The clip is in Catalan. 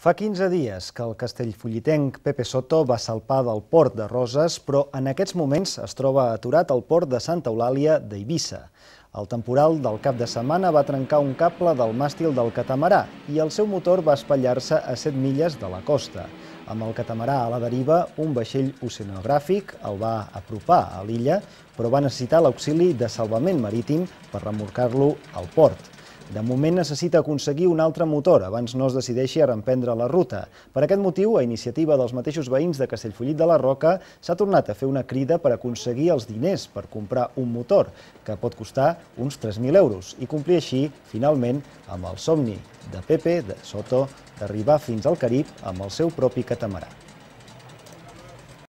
Fa 15 dies que el castellfollitenc Pepe Soto va salpar del port de Roses, però en aquests moments es troba aturat al port de Santa Eulàlia d'Eivissa. El temporal del cap de setmana va trencar un cable del màstil del catamarà i el seu motor va espatllar-se a 7 milles de la costa. Amb el catamarà a la deriva, un vaixell oceanogràfic el va apropar a l'illa, però va necessitar l'auxili de salvament marítim per remorcar-lo al port. De moment necessita aconseguir un altre motor abans no es decideixi a reemprendre la ruta. Per aquest motiu, a iniciativa dels mateixos veïns de Castellfollit de la Roca, s'ha tornat a fer una crida per aconseguir els diners per comprar un motor, que pot costar uns 3.000 euros, i complir així, finalment, amb el somni de Pepe de Soto d'arribar fins al Carib amb el seu propi catamarà.